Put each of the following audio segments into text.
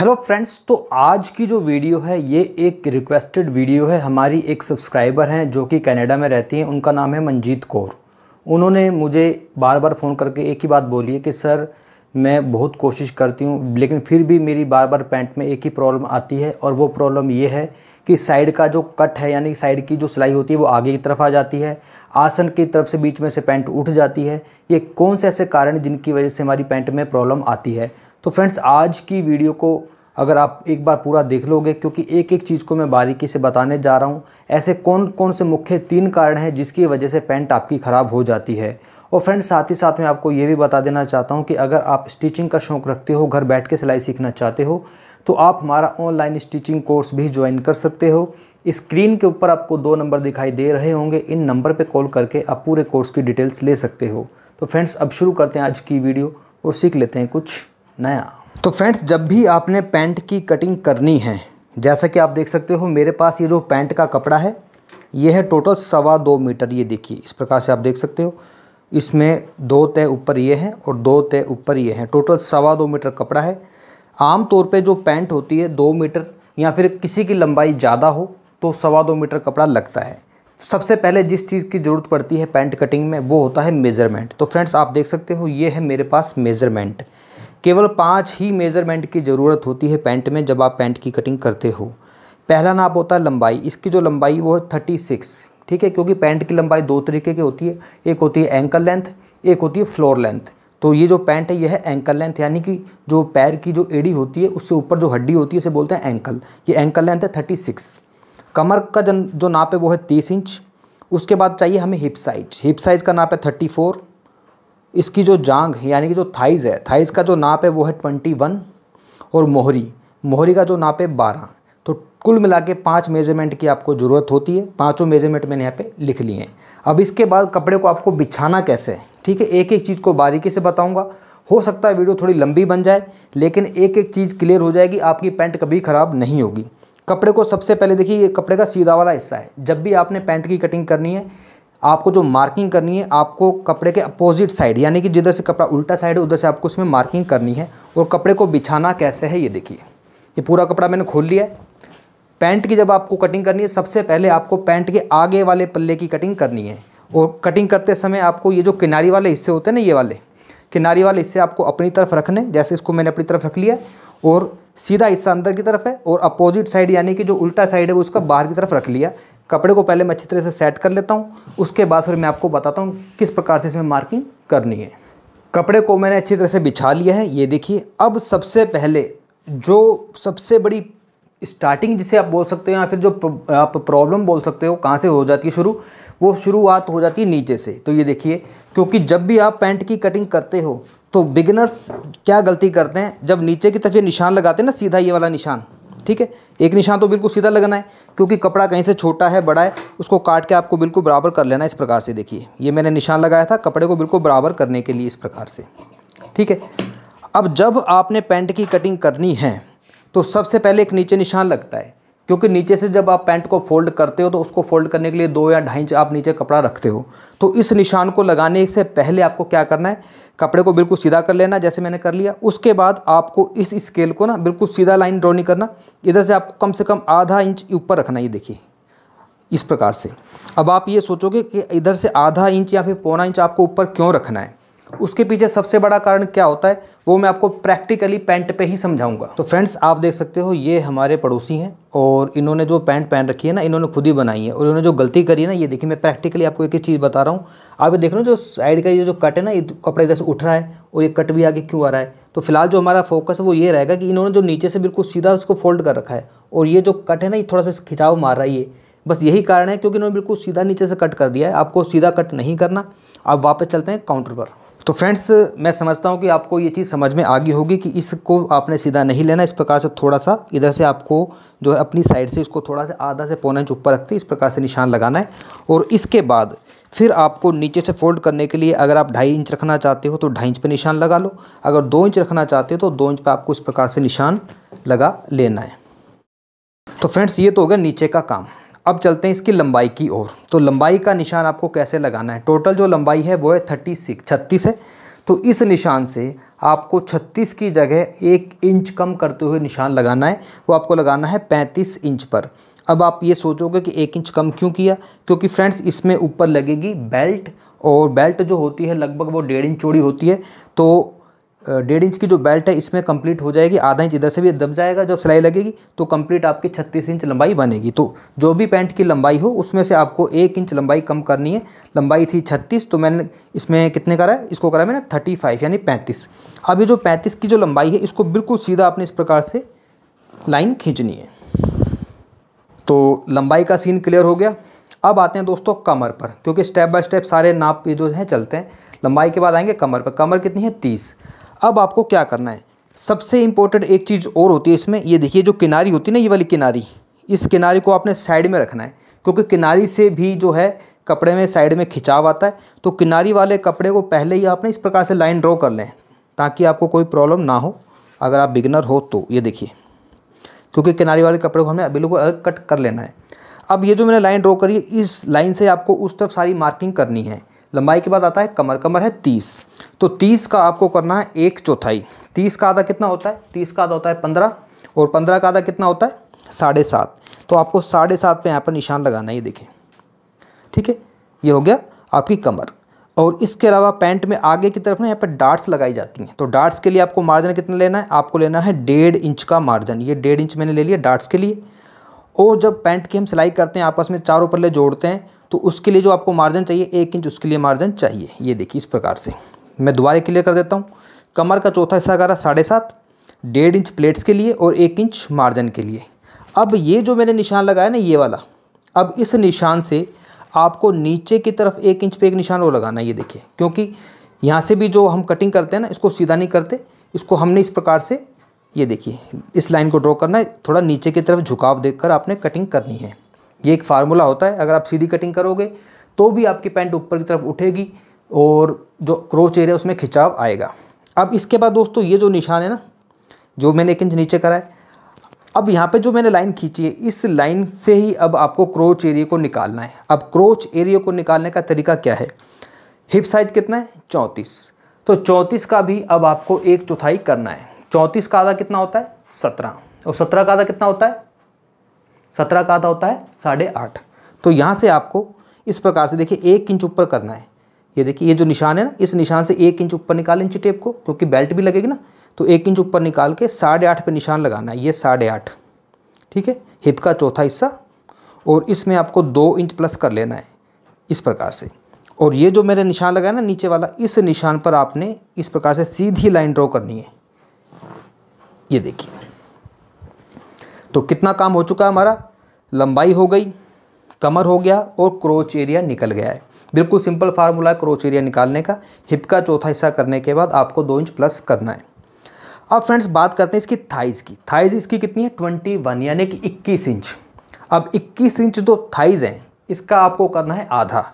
hello friends तो आज की जो वीडियो है ये एक रिक्वेस्टेड वीडियो है हमारी एक सब्सक्राइबर हैं जो कि कनाडा में रहती हैं उनका नाम है मंजीत कौर उन्होंने मुझे बार बार फ़ोन करके एक ही बात बोली है कि सर मैं बहुत कोशिश करती हूँ लेकिन फिर भी मेरी बार बार पैंट में एक ही प्रॉब्लम आती है और वो प्रॉब्लम ये है कि साइड का जो कट है यानी साइड की जो सिलाई होती है वो आगे की तरफ आ जाती है आसन की तरफ से बीच में से पैंट उठ जाती है ये कौन से ऐसे कारण जिनकी वजह से हमारी पैंट में प्रॉब्लम आती है तो फ्रेंड्स आज की वीडियो को अगर आप एक बार पूरा देख लोगे क्योंकि एक एक चीज़ को मैं बारीकी से बताने जा रहा हूँ ऐसे कौन कौन से मुख्य तीन कारण हैं जिसकी वजह से पेंट आपकी ख़राब हो जाती है और फ्रेंड्स साथ ही साथ मैं आपको ये भी बता देना चाहता हूँ कि अगर आप स्टिचिंग का शौक़ रखते हो घर बैठ के सिलाई सीखना चाहते हो तो आप हमारा ऑनलाइन स्टिचिंग कोर्स भी ज्वाइन कर सकते हो स्क्रीन के ऊपर आपको दो नंबर दिखाई दे रहे होंगे इन नंबर पर कॉल करके आप पूरे कोर्स की डिटेल्स ले सकते हो तो फ्रेंड्स अब शुरू करते हैं आज की वीडियो और सीख लेते हैं कुछ नया तो फ्रेंड्स जब भी आपने पैंट की कटिंग करनी है जैसा कि आप देख सकते हो मेरे पास ये जो पैंट का कपड़ा है ये है टोटल सवा दो मीटर ये देखिए इस प्रकार से आप देख सकते हो इसमें दो तय ऊपर ये हैं और दो तय ऊपर ये हैं टोटल सवा दो मीटर कपड़ा है आम तौर पे जो पैंट होती है दो मीटर या फिर किसी की लंबाई ज़्यादा हो तो सवा दो मीटर कपड़ा लगता है सबसे पहले जिस चीज़ की ज़रूरत पड़ती है पैंट कटिंग में वो होता है मेज़रमेंट तो फ्रेंड्स आप देख सकते हो ये है मेरे पास मेज़रमेंट केवल पाँच ही मेज़रमेंट की ज़रूरत होती है पैंट में जब आप पैंट की कटिंग करते हो पहला नाप होता है लंबाई इसकी जो लंबाई वो है थर्टी सिक्स ठीक है क्योंकि पैंट की लंबाई दो तरीके की होती है एक होती है एंकल लेंथ एक होती है फ्लोर लेंथ तो ये जो पैंट है यह है एंकल लेंथ यानी कि जो पैर की जो एड़ी होती है उससे ऊपर जो हड्डी होती है उसे बोलते हैं एंकल ये एंकल लेंथ है थर्टी सिक्स कमर का जन जो नाप है वो है तीस इंच उसके बाद चाहिए हमें हिप साइज हिप साइज का नाप है थर्टी फोर इसकी जो जांग यानी कि जो थाइज़ है थाइज़ का जो नाप है वो है ट्वेंटी वन और मोहरी मोहरी का जो नाप है बारह तो कुल मिला के पाँच मेजरमेंट की आपको ज़रूरत होती है पाँचों मेजरमेंट मैंने यहाँ पे लिख लिए हैं अब इसके बाद कपड़े को आपको बिछाना कैसे है ठीक है एक एक चीज़ को बारीकी से बताऊँगा हो सकता है वीडियो थोड़ी लंबी बन जाए लेकिन एक एक चीज़ क्लियर हो जाएगी आपकी पैंट कभी ख़राब नहीं होगी कपड़े को सबसे पहले देखिए ये कपड़े का सीधा वाला हिस्सा है जब भी आपने पैंट की कटिंग करनी है आपको जो मार्किंग करनी है आपको कपड़े के अपोजिट साइड यानी कि जिधर से कपड़ा उल्टा साइड है उधर से आपको उसमें मार्किंग करनी है और कपड़े को बिछाना कैसे है ये देखिए ये पूरा कपड़ा मैंने खोल लिया है पैंट की जब आपको कटिंग करनी है सबसे पहले आपको पैंट के आगे वाले पल्ले की कटिंग करनी है और कटिंग करते समय आपको ये जो किनारी वाले हिस्से होते हैं ना ये वाले किनारी वाले हिस्से आपको अपनी तरफ रखने जैसे इसको मैंने अपनी तरफ रख लिया और सीधा हिस्सा अंदर की तरफ है और अपोजिट साइड यानी कि जो उल्टा साइड है वो उसका बाहर की तरफ रख लिया कपड़े को पहले मैं अच्छी तरह से सेट कर लेता हूँ उसके बाद फिर मैं आपको बताता हूँ किस प्रकार से इसमें मार्किंग करनी है कपड़े को मैंने अच्छी तरह से बिछा लिया है ये देखिए अब सबसे पहले जो सबसे बड़ी स्टार्टिंग जिसे आप बोल सकते हो या फिर जो आप प्रॉब्लम बोल सकते हो कहाँ से हो जाती है शुरू वो शुरुआत हो जाती है नीचे से तो ये देखिए क्योंकि जब भी आप पैंट की कटिंग करते हो तो बिगिनर्स क्या गलती करते हैं जब नीचे की तरफ ये निशान लगाते हैं ना सीधा ये वाला निशान ठीक है एक निशान तो बिल्कुल सीधा लगाना है क्योंकि कपड़ा कहीं से छोटा है बड़ा है उसको काट के आपको बिल्कुल बराबर कर लेना इस प्रकार से देखिए ये मैंने निशान लगाया था कपड़े को बिल्कुल बराबर करने के लिए इस प्रकार से ठीक है अब जब आपने पैंट की कटिंग करनी है तो सबसे पहले एक नीचे निशान लगता है क्योंकि नीचे से जब आप पैंट को फोल्ड करते हो तो उसको फोल्ड करने के लिए दो या ढाई इंच आप नीचे कपड़ा रखते हो तो इस निशान को लगाने से पहले आपको क्या करना है कपड़े को बिल्कुल सीधा कर लेना जैसे मैंने कर लिया उसके बाद आपको इस स्केल को ना बिल्कुल सीधा लाइन ड्रॉ नहीं करना इधर से आपको कम से कम आधा इंच ऊपर रखना ये देखिए इस प्रकार से अब आप ये सोचोगे कि इधर से आधा इंच या फिर पौना इंच आपको ऊपर क्यों रखना है उसके पीछे सबसे बड़ा कारण क्या होता है वो मैं आपको प्रैक्टिकली पैंट पे ही समझाऊंगा तो फ्रेंड्स आप देख सकते हो ये हमारे पड़ोसी हैं और इन्होंने जो पैंट पहन रखी है ना इन्होंने खुद ही बनाई है और इन्होंने जो गलती करी है ना ये देखिए मैं प्रैक्टिकली आपको एक ही चीज़ बता रहा हूँ आप देख रहे हो जो साइड का ये जो कट है ना ये कपड़े इधर से उठ रहा है और ये कट भी आगे क्यों आ रहा है तो फिलहाल जो हमारा फोकस है वो ये रहेगा कि इन्होंने जो नीचे से बिल्कुल सीधा उसको फोल्ड कर रखा है और ये जो कट है ना ये थोड़ा सा खिंचाव मार रहा है ये बस यही कारण है क्योंकि इन्होंने बिल्कुल सीधा नीचे से कट कर दिया है आपको सीधा कट नहीं करना आप वापस चलते हैं काउंटर पर तो फ्रेंड्स मैं समझता हूँ कि आपको ये चीज़ समझ में आ गई होगी कि इसको आपने सीधा नहीं लेना इस प्रकार से थोड़ा सा इधर से आपको जो है अपनी साइड से इसको थोड़ा सा आधा से पौना इंच ऊपर रखते इस प्रकार से निशान लगाना है और इसके बाद फिर आपको नीचे से फोल्ड करने के लिए अगर आप ढाई इंच रखना चाहते हो तो ढाई इंच पर निशान लगा लो अगर दो इंच रखना चाहते हो तो दो इंच पर आपको इस प्रकार से निशान लगा लेना है तो फ्रेंड्स ये तो हो गया नीचे का काम अब चलते हैं इसकी लंबाई की ओर तो लंबाई का निशान आपको कैसे लगाना है टोटल जो लंबाई है वो है थर्टी सिक्स छत्तीस है तो इस निशान से आपको 36 की जगह एक इंच कम करते हुए निशान लगाना है वो आपको लगाना है 35 इंच पर अब आप ये सोचोगे कि एक इंच कम क्यों किया क्योंकि फ्रेंड्स इसमें ऊपर लगेगी बेल्ट और बेल्ट जो होती है लगभग वो डेढ़ इंच चौड़ी होती है तो डेढ़ इंच की जो बेल्ट है इसमें कंप्लीट हो जाएगी आधा इंच इधर से भी दब जाएगा जब सिलाई लगेगी तो कंप्लीट आपकी 36 इंच लंबाई बनेगी तो जो भी पैंट की लंबाई हो उसमें से आपको एक इंच लंबाई कम करनी है लंबाई थी 36 तो मैंने इसमें कितने करा है इसको करा मैंने 35 यानी 35 अब ये जो 35 की जो लंबाई है इसको बिल्कुल सीधा आपने इस प्रकार से लाइन खींचनी है तो लंबाई का सीन क्लियर हो गया अब आते हैं दोस्तों कमर पर क्योंकि स्टेप बाय स्टेप सारे नाप ये जो है चलते हैं लंबाई के बाद आएंगे कमर पर कमर कितनी है तीस अब आपको क्या करना है सबसे इम्पोर्टेंट एक चीज़ और होती है इसमें ये देखिए जो किनारी होती है ना ये वाली किनारी इस किनारी को आपने साइड में रखना है क्योंकि किनारी से भी जो है कपड़े में साइड में खिंचाव आता है तो किनारी वाले कपड़े को पहले ही आपने इस प्रकार से लाइन ड्रॉ कर लें ताकि आपको कोई प्रॉब्लम ना हो अगर आप बिगनर हो तो ये देखिए क्योंकि किनारी वाले कपड़े को हमें बिल्कुल अलग कट कर लेना है अब ये जो मैंने लाइन ड्रॉ करी है इस लाइन से आपको उस तरफ सारी मार्किंग करनी है लंबाई के बाद आता है कमर कमर है तीस तो तीस का आपको करना है एक चौथाई तीस का आधा कितना होता है तीस का आधा होता है पंद्रह और पंद्रह का आधा कितना होता है साढ़े सात तो आपको साढ़े सात पर यहाँ पर निशान लगाना ही देखें ठीक है ये हो गया आपकी कमर और इसके अलावा पैंट में आगे की तरफ ना यहाँ पर डार्ट्स लगाई जाती हैं तो डार्ट्स के लिए आपको मार्जिन कितना लेना है आपको लेना है डेढ़ इंच का मार्जिन ये डेढ़ इंच मैंने ले लिया डार्ट्स के लिए और जब पैंट की हम सिलाई करते हैं आपस में चारों पल्ले जोड़ते हैं तो उसके लिए जो आपको मार्जिन चाहिए एक इंच उसके लिए मार्जिन चाहिए ये देखिए इस प्रकार से मैं दोबारा क्लियर कर देता हूँ कमर का चौथा हिस्सा हमारा साढ़े सात डेढ़ इंच प्लेट्स के लिए और एक इंच मार्जिन के लिए अब ये जो मैंने निशान लगाया ना ये वाला अब इस निशान से आपको नीचे की तरफ एक इंच पे एक निशान और लगाना ये देखिए क्योंकि यहाँ से भी जो हम कटिंग करते हैं ना इसको सीधा नहीं करते इसको हमने इस प्रकार से ये देखिए इस लाइन को ड्रॉ करना है थोड़ा नीचे की तरफ झुकाव कर आपने कटिंग करनी है ये एक फार्मूला होता है अगर आप सीधी कटिंग करोगे तो भी आपकी पैंट ऊपर की तरफ उठेगी और जो क्रोच एरिया उसमें खिंचाव आएगा अब इसके बाद दोस्तों ये जो निशान है ना जो मैंने एक इंच नीचे करा है अब यहाँ पे जो मैंने लाइन खींची है इस लाइन से ही अब आपको क्रोच एरिया को निकालना है अब क्रोच एरिया को निकालने का तरीका क्या है हिप साइज कितना है चौंतीस तो चौंतीस का भी अब आपको एक चौथाई करना है चौंतीस का आधा कितना होता है सत्रह और सत्रह का आधा कितना होता है सत्रह का आधा होता है साढ़े आठ तो यहाँ से आपको इस प्रकार से देखिए एक इंच ऊपर करना है ये देखिए ये जो निशान है ना इस निशान से एक इंच ऊपर निकाल इंची टेप को क्योंकि बेल्ट भी लगेगी ना तो एक इंच ऊपर निकाल के साढ़े आठ पर निशान लगाना है ये साढ़े आठ ठीक है हिप का चौथा हिस्सा और इसमें आपको दो इंच प्लस कर लेना है इस प्रकार से और ये जो मेरे निशान लगाया ना नीचे वाला इस निशान पर आपने इस प्रकार से सीधी लाइन ड्रॉ करनी है ये देखिए तो कितना काम हो चुका है हमारा लंबाई हो गई कमर हो गया और क्रोच एरिया निकल गया है बिल्कुल सिंपल फार्मूला है क्रोच एरिया निकालने का हिप का चौथा हिस्सा करने के बाद आपको दो इंच प्लस करना है अब फ्रेंड्स बात करते हैं इसकी थाइज़ की थाइज़ इसकी कितनी है ट्वेंटी वन यानी कि इक्कीस इंच अब इक्कीस इंच जो थाइज़ हैं इसका आपको करना है आधा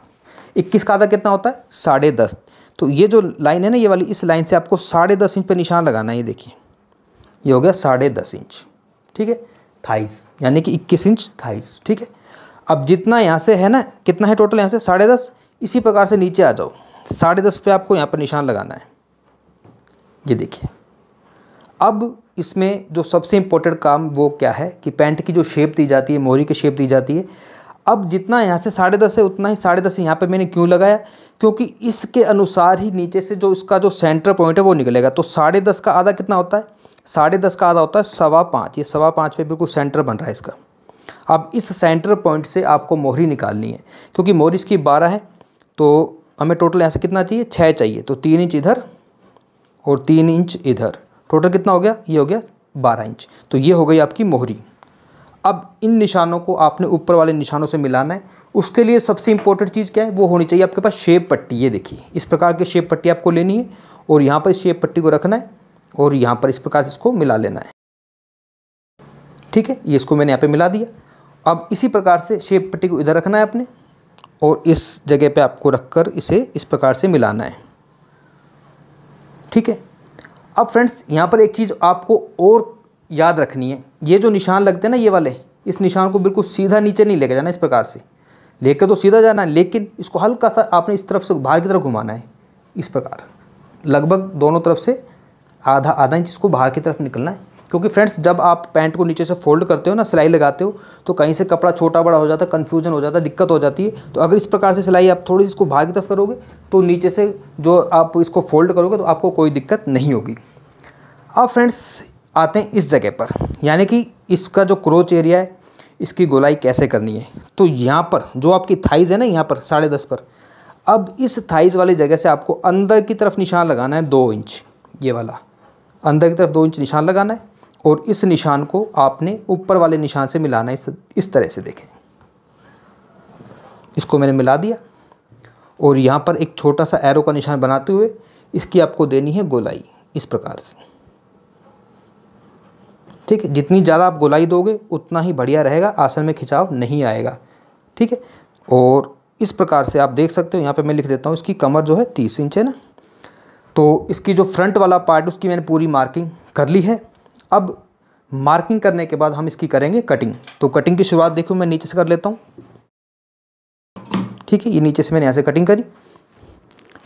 इक्कीस का आधा कितना होता है साढ़े दस तो ये जो लाइन है ना ये वाली इस लाइन से आपको साढ़े दस इंच पर निशान लगाना है ये देखिए ये हो गया साढ़े दस इंच ठीक है थाइस यानी कि इक्कीस इंच थाइस ठीक है अब जितना यहाँ से है ना कितना है टोटल यहाँ से साढ़े दस इसी प्रकार से नीचे आ जाओ साढ़े दस पे आपको यहाँ पर निशान लगाना है ये देखिए अब इसमें जो सबसे इम्पोर्टेंट काम वो क्या है कि पैंट की जो शेप दी जाती है मोहरी की शेप दी जाती है अब जितना यहाँ से साढ़े दस है उतना ही साढ़े दस यहाँ पर मैंने क्यों लगाया क्योंकि इसके अनुसार ही नीचे से जो इसका जो सेंटर पॉइंट है वो निकलेगा तो साढ़े दस का आधा कितना होता है साढ़े दस का आधा होता है सवा पाँच ये सवा पाँच पे बिल्कुल सेंटर बन रहा है इसका अब इस सेंटर पॉइंट से आपको मोहरी निकालनी है क्योंकि मोहरी इसकी बारह है तो हमें टोटल यहाँ से कितना चाहिए छः चाहिए तो तीन इंच इधर और तीन इंच इधर टोटल कितना हो गया ये हो गया बारह इंच तो ये हो गई आपकी मोहरी अब इन निशानों को आपने ऊपर वाले निशानों से मिलाना है उसके लिए सबसे इम्पोर्टेंट चीज़ क्या है वो होनी चाहिए आपके पास शेप पट्टी ये देखिए इस प्रकार की शेप पट्टी आपको लेनी है और यहाँ पर इस शेप पट्टी को रखना है और यहाँ पर इस प्रकार से इसको मिला लेना है ठीक है ये इसको मैंने यहाँ पे मिला दिया अब इसी प्रकार से शेप पट्टी को इधर रखना है आपने और इस जगह पे आपको रखकर इसे इस प्रकार से मिलाना है ठीक है अब फ्रेंड्स यहाँ पर एक चीज़ आपको और याद रखनी है ये जो निशान लगते हैं ना ये वाले इस निशान को बिल्कुल सीधा नीचे नहीं लेके जाना इस प्रकार से लेकर तो सीधा जाना है लेकिन इसको हल्का सा आपने इस तरफ से बाहर की तरफ घुमाना है इस प्रकार लगभग दोनों तरफ से आधा आधा इंच इसको बाहर की तरफ निकलना है क्योंकि फ्रेंड्स जब आप पैंट को नीचे से फोल्ड करते हो ना सिलाई लगाते हो तो कहीं से कपड़ा छोटा बड़ा हो जाता है कन्फ्यूजन हो जाता है दिक्कत हो जाती है तो अगर इस प्रकार से सिलाई आप थोड़ी सी इसको बाहर की तरफ करोगे तो नीचे से जो आप इसको फोल्ड करोगे तो आपको कोई दिक्कत नहीं होगी अब फ्रेंड्स आते हैं इस जगह पर यानी कि इसका जो क्रोच एरिया है इसकी गोलाई कैसे करनी है तो यहाँ पर जो आपकी थाइज है ना यहाँ पर साढ़े दस पर अब इस थाइज वाली जगह से आपको अंदर की तरफ निशान लगाना है दो इंच ये वाला अंदर की तरफ दो इंच निशान लगाना है और इस निशान को आपने ऊपर वाले निशान से मिलाना इस इस तरह से देखें इसको मैंने मिला दिया और यहाँ पर एक छोटा सा एरो का निशान बनाते हुए इसकी आपको देनी है गोलाई इस प्रकार से ठीक है जितनी ज़्यादा आप गोलाई दोगे उतना ही बढ़िया रहेगा आसन में खिंचाव नहीं आएगा ठीक है और इस प्रकार से आप देख सकते हो यहाँ पे मैं लिख देता हूँ इसकी कमर जो है तीस इंच है ना तो इसकी जो फ्रंट वाला पार्ट उसकी मैंने पूरी मार्किंग कर ली है अब मार्किंग करने के बाद हम इसकी करेंगे कटिंग तो कटिंग की शुरुआत देखो मैं नीचे से कर लेता हूँ ठीक है ये नीचे से मैंने ऐसे कटिंग करी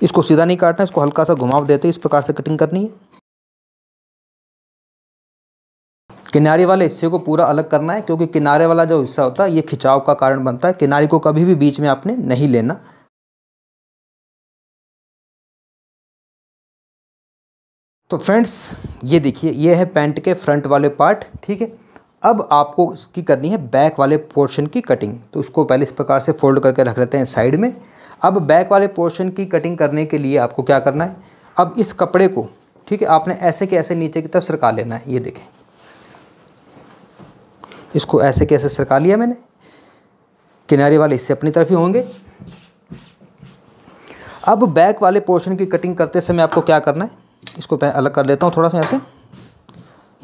इसको सीधा नहीं काटना इसको हल्का सा घुमाव देते इस प्रकार से कटिंग करनी है किनारे वाले हिस्से को पूरा अलग करना है क्योंकि किनारे वाला जो हिस्सा होता है ये खिंचाव का कारण बनता है किनारे को कभी भी बीच में आपने नहीं लेना तो फ्रेंड्स ये देखिए ये है पैंट के फ्रंट वाले पार्ट ठीक है अब आपको इसकी करनी है बैक वाले पोर्शन की कटिंग तो उसको पहले इस प्रकार से फोल्ड करके रख लेते हैं साइड में अब बैक वाले पोर्शन की कटिंग करने के लिए आपको क्या करना है अब इस कपड़े को ठीक है आपने ऐसे के ऐसे नीचे की तरफ सरका लेना है ये देखें इसको ऐसे के ऐसे सरका लिया मैंने किनारे वाले इससे अपनी तरफ ही होंगे अब बैक वाले पोर्शन की कटिंग करते समय आपको क्या करना है इसको अलग कर लेता हूँ थोड़ा सा ऐसे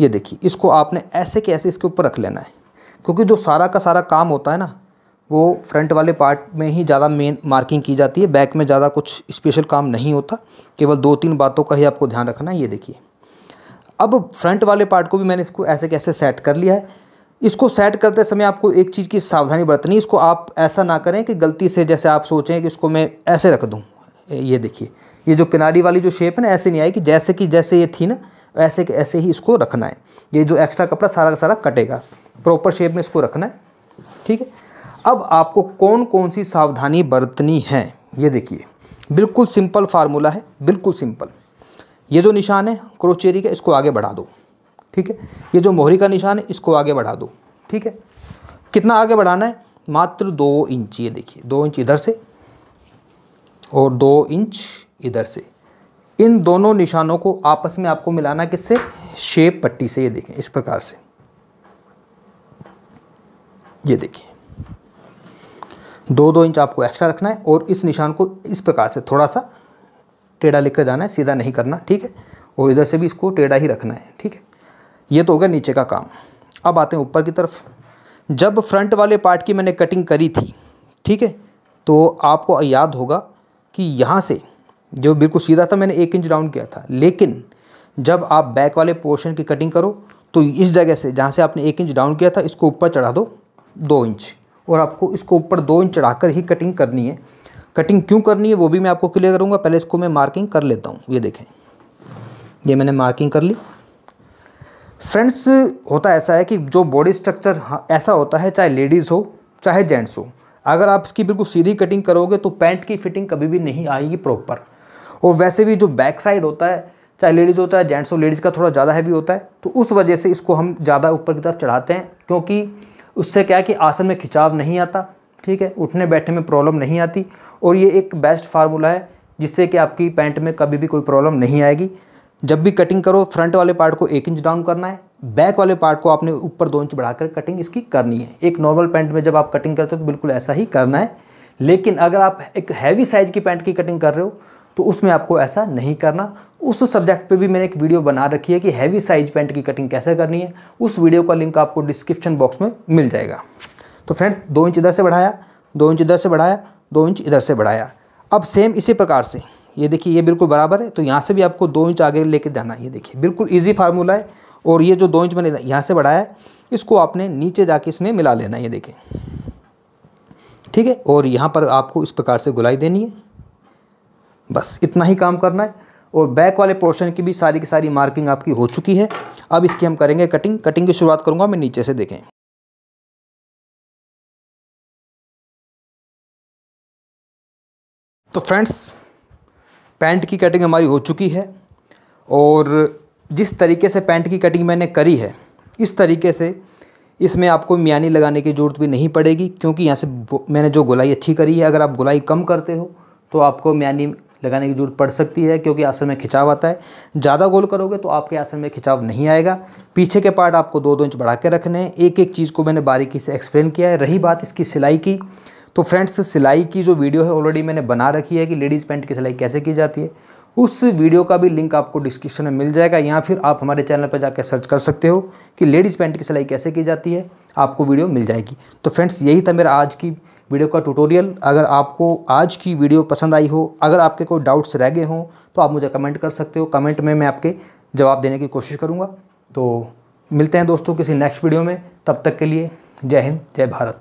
ये देखिए इसको आपने ऐसे के ऐसे इसके ऊपर रख लेना है क्योंकि जो सारा का सारा काम होता है ना वो फ्रंट वाले पार्ट में ही ज़्यादा मेन मार्किंग की जाती है बैक में ज़्यादा कुछ स्पेशल काम नहीं होता केवल दो तीन बातों का ही आपको ध्यान रखना है ये देखिए अब फ्रंट वाले पार्ट को भी मैंने इसको ऐसे कैसे सेट कर लिया है इसको सेट करते समय आपको एक चीज़ की सावधानी बरतनी इसको आप ऐसा ना करें कि गलती से जैसे आप सोचें कि इसको मैं ऐसे रख दूँ ये देखिए ये जो किनारी वाली जो शेप है ना ऐसे नहीं आई कि जैसे कि जैसे ये थी ना ऐसे के ऐसे ही इसको रखना है ये जो एक्स्ट्रा कपड़ा सारा का सारा कटेगा प्रॉपर शेप में इसको रखना है ठीक है अब आपको कौन कौन सी सावधानी बरतनी है ये देखिए बिल्कुल सिंपल फार्मूला है बिल्कुल सिंपल ये जो निशान है क्रोचेरी का इसको आगे बढ़ा दो ठीक है ये जो मोहरी का निशान है इसको आगे बढ़ा दो ठीक है कितना आगे बढ़ाना है मात्र दो इंच ये देखिए दो इंच इधर से और दो इंच इधर से इन दोनों निशानों को आपस में आपको मिलाना किससे शेप पट्टी से ये देखें इस प्रकार से ये देखिए दो दो इंच आपको एक्स्ट्रा रखना है और इस निशान को इस प्रकार से थोड़ा सा टेढ़ा लिख कर जाना है सीधा नहीं करना ठीक है और इधर से भी इसको टेढ़ा ही रखना है ठीक है ये तो हो गया नीचे का काम अब आते हैं ऊपर की तरफ जब फ्रंट वाले पार्ट की मैंने कटिंग करी थी ठीक है तो आपको याद होगा कि यहाँ से जो बिल्कुल सीधा था मैंने एक इंच डाउन किया था लेकिन जब आप बैक वाले पोर्शन की कटिंग करो तो इस जगह से जहाँ से आपने एक इंच डाउन किया था इसको ऊपर चढ़ा दो दो इंच और आपको इसको ऊपर दो इंच चढ़ाकर ही कटिंग करनी है कटिंग क्यों करनी है वो भी मैं आपको क्लियर करूँगा पहले इसको मैं मार्किंग कर लेता हूँ ये देखें ये मैंने मार्किंग कर ली फ्रेंड्स होता ऐसा है कि जो बॉडी स्ट्रक्चर हाँ, ऐसा होता है चाहे लेडीज़ हो चाहे जेंट्स हो अगर आप इसकी बिल्कुल सीधी कटिंग करोगे तो पैंट की फिटिंग कभी भी नहीं आएगी प्रॉपर और वैसे भी जो बैक साइड होता है चाहे लेडीज़ होता है जेंट्स और लेडीज़ का थोड़ा ज़्यादा हैवी होता है तो उस वजह से इसको हम ज़्यादा ऊपर की तरफ चढ़ाते हैं क्योंकि उससे क्या है कि आसन में खिंचाव नहीं आता ठीक है उठने बैठने में प्रॉब्लम नहीं आती और ये एक बेस्ट फार्मूला है जिससे कि आपकी पैंट में कभी भी कोई प्रॉब्लम नहीं आएगी जब भी कटिंग करो फ्रंट वाले पार्ट को एक इंच डाउन करना है बैक वाले पार्ट को आपने ऊपर दो इंच बढ़ाकर कटिंग इसकी करनी है एक नॉर्मल पैंट में जब आप कटिंग करते हो तो बिल्कुल ऐसा ही करना है लेकिन अगर आप एक हैवी साइज़ की पैंट की कटिंग कर रहे हो तो उसमें आपको ऐसा नहीं करना उस सब्जेक्ट पे भी मैंने एक वीडियो बना रखी है कि हैवी साइज पैंट की कटिंग कैसे करनी है उस वीडियो का लिंक आपको डिस्क्रिप्शन बॉक्स में मिल जाएगा तो फ्रेंड्स दो इंच इधर से बढ़ाया दो इंच इधर से बढ़ाया दो इंच इधर से बढ़ाया अब सेम इसी प्रकार से ये देखिए ये बिल्कुल बराबर है तो यहाँ से भी आपको दो इंच आगे लेके जाना है ये देखिए बिल्कुल ईजी फार्मूला है और ये जो दो इंच मैंने यहाँ से बढ़ाया है इसको आपने नीचे जाके इसमें मिला लेना ये देखें ठीक है और यहाँ पर आपको इस प्रकार से गुलाई देनी है बस इतना ही काम करना है और बैक वाले पोर्शन की भी सारी की सारी मार्किंग आपकी हो चुकी है अब इसकी हम करेंगे कटिंग कटिंग की शुरुआत करूँगा मैं नीचे से देखें तो फ्रेंड्स पैंट की कटिंग हमारी हो चुकी है और जिस तरीके से पैंट की कटिंग मैंने करी है इस तरीके से इसमें आपको मियानी लगाने की ज़रूरत भी नहीं पड़ेगी क्योंकि यहाँ से मैंने जो गुलाई अच्छी करी है अगर आप गुलाई कम करते हो तो आपको मियानी लगाने की ज़रूरत पड़ सकती है क्योंकि आसन में खिंचाव आता है ज़्यादा गोल करोगे तो आपके आसन में खिंचाव नहीं आएगा पीछे के पार्ट आपको दो दो इंच बढ़ा के रखने हैं एक एक चीज़ को मैंने बारीकी से एक्सप्लेन किया है रही बात इसकी सिलाई की तो फ्रेंड्स सिलाई की जो वीडियो है ऑलरेडी मैंने बना रखी है कि लेडीज़ पैंट की सिलाई कैसे की जाती है उस वीडियो का भी लिंक आपको डिस्क्रिप्शन में मिल जाएगा या फिर आप हमारे चैनल पर जाकर सर्च कर सकते हो कि लेडीज़ पैंट की सिलाई कैसे की जाती है आपको वीडियो मिल जाएगी तो फ्रेंड्स यही था मेरा आज की वीडियो का ट्यूटोरियल अगर आपको आज की वीडियो पसंद आई हो अगर आपके कोई डाउट्स रह गए हों तो आप मुझे कमेंट कर सकते हो कमेंट में मैं आपके जवाब देने की कोशिश करूँगा तो मिलते हैं दोस्तों किसी नेक्स्ट वीडियो में तब तक के लिए जय हिंद जय भारत